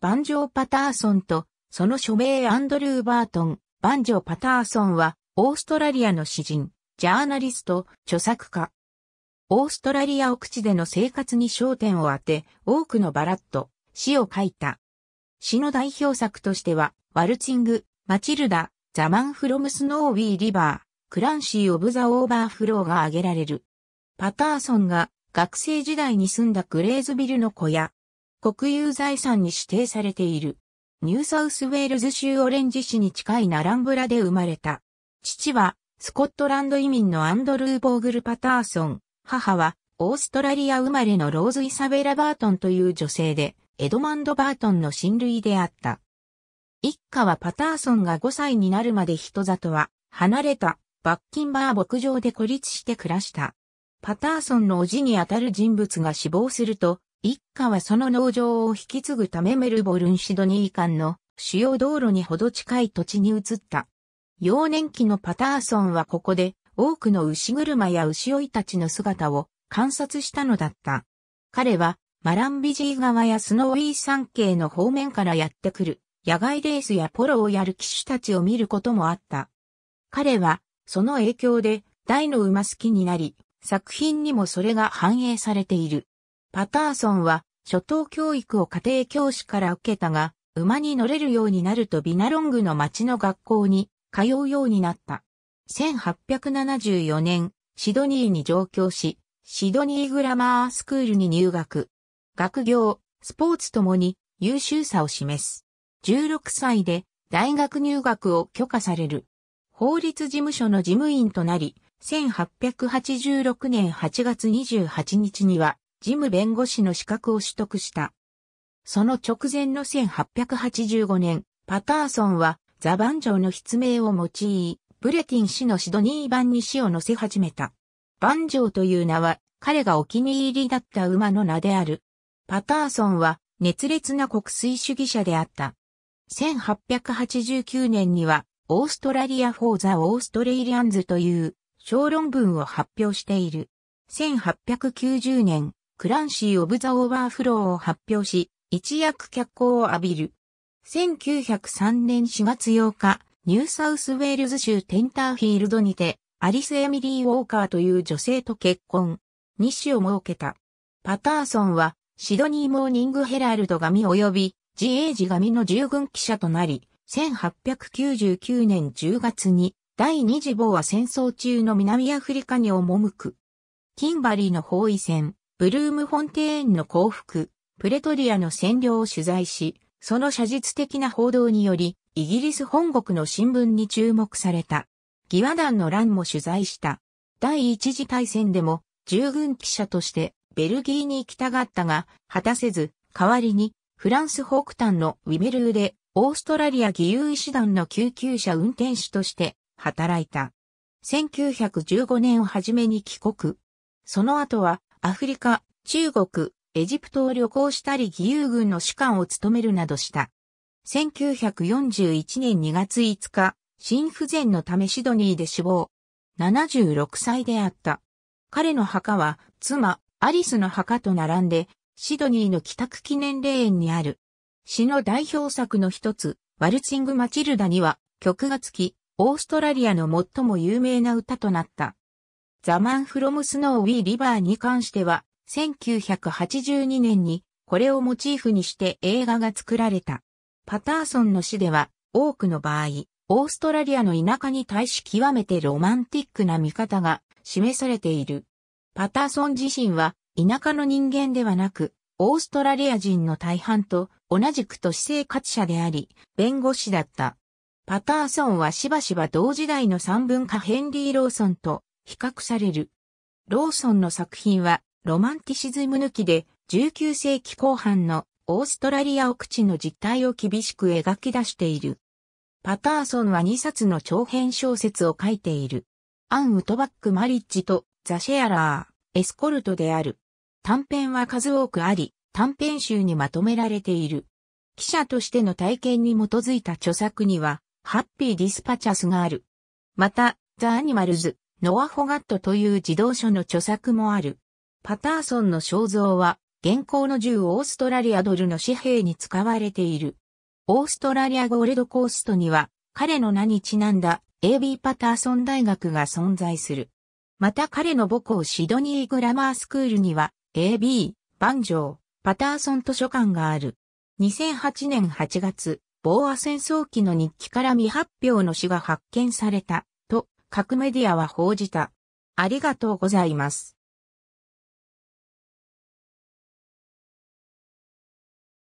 バンジョー・パターソンと、その署名アンドルー・バートン、バンジョー・パターソンは、オーストラリアの詩人、ジャーナリスト、著作家。オーストラリア奥地での生活に焦点を当て、多くのバラット、詩を書いた。詩の代表作としては、ワルチング、マチルダ、ザ・マン・フロム・スノー・ウィー・リバー、クランシー・オブ・ザ・オーバーフローが挙げられる。パターソンが学生時代に住んだグレーズビルの小屋、国有財産に指定されている。ニューサウスウェールズ州オレンジ市に近いナランブラで生まれた。父は、スコットランド移民のアンドルー・ボーグル・パターソン。母は、オーストラリア生まれのローズ・イサベラ・バートンという女性で、エドマンド・バートンの親類であった。一家はパターソンが5歳になるまで人里は、離れた、バッキンバー牧場で孤立して暮らした。パターソンの叔父にあたる人物が死亡すると、一家はその農場を引き継ぐためメルボルン・シドニー間の主要道路にほど近い土地に移った。幼年期のパターソンはここで多くの牛車や牛追いたちの姿を観察したのだった。彼はマランビジー川やスノーイー山系の方面からやってくる野外レースやポロをやる騎手たちを見ることもあった。彼はその影響で大の馬好きになり、作品にもそれが反映されている。パターソンは、初等教育を家庭教師から受けたが、馬に乗れるようになるとビナロングの町の学校に通うようになった。1874年、シドニーに上京し、シドニーグラマースクールに入学。学業、スポーツともに優秀さを示す。16歳で大学入学を許可される。法律事務所の事務員となり、1886年8月28日には事務弁護士の資格を取得した。その直前の1885年、パターソンはザバンジョーの筆名を用い、ブレティン氏のシドニー版に死を載せ始めた。バンジョーという名は彼がお気に入りだった馬の名である。パターソンは熱烈な国粋主義者であった。1889年にはオーストラリア・フォー・ザ・オーストレイリアンズという小論文を発表している。1890年、クランシー・オブ・ザ・オーバーフローを発表し、一躍脚光を浴びる。1903年4月8日、ニューサウスウェールズ州テンターフィールドにて、アリス・エミリー・ウォーカーという女性と結婚、二子を設けた。パターソンは、シドニー・モーニング・ヘラルド神及び、自営時神の従軍記者となり、1899年10月に、第二次ボア戦争中の南アフリカに赴く。キンバリーの包囲戦、ブルームフォンテーンの降伏、プレトリアの占領を取材し、その写実的な報道により、イギリス本国の新聞に注目された。疑話団の乱も取材した。第一次大戦でも、従軍記者としてベルギーに行きたがったが、果たせず、代わりに、フランス北端のウィメルーで、オーストラリア義勇医師団の救急車運転手として働いた。1915年をはじめに帰国。その後はアフリカ、中国、エジプトを旅行したり義勇軍の士官を務めるなどした。1941年2月5日、心不全のためシドニーで死亡。76歳であった。彼の墓は、妻、アリスの墓と並んで、シドニーの帰宅記念霊園にある。詩の代表作の一つ、ワルチング・マチルダには曲がつき、オーストラリアの最も有名な歌となった。ザ・マン・フロム・スノー・ウィー・リバーに関しては、1982年にこれをモチーフにして映画が作られた。パターソンの詩では、多くの場合、オーストラリアの田舎に対し極めてロマンティックな見方が示されている。パターソン自身は田舎の人間ではなく、オーストラリア人の大半と同じく都市生活者であり、弁護士だった。パターソンはしばしば同時代の三文化ヘンリー・ローソンと比較される。ローソンの作品はロマンティシズム抜きで19世紀後半のオーストラリア奥地の実態を厳しく描き出している。パターソンは2冊の長編小説を書いている。アン・ウトバック・マリッジとザ・シェアラー、エスコルトである。短編は数多くあり、短編集にまとめられている。記者としての体験に基づいた著作には、ハッピー・ディスパチャスがある。また、ザ・アニマルズ、ノア・ホガットという児童書の著作もある。パターソンの肖像は、現行の銃オーストラリアドルの紙幣に使われている。オーストラリアゴールドコーストには、彼の名にちなんだ AB パターソン大学が存在する。また彼の母校シドニーグラマースクールには AB、バンジョー、パターソン図書館がある。2008年8月、ボーア戦争期の日記から未発表の詩が発見された。各メディアは報じた。ありがとうございます。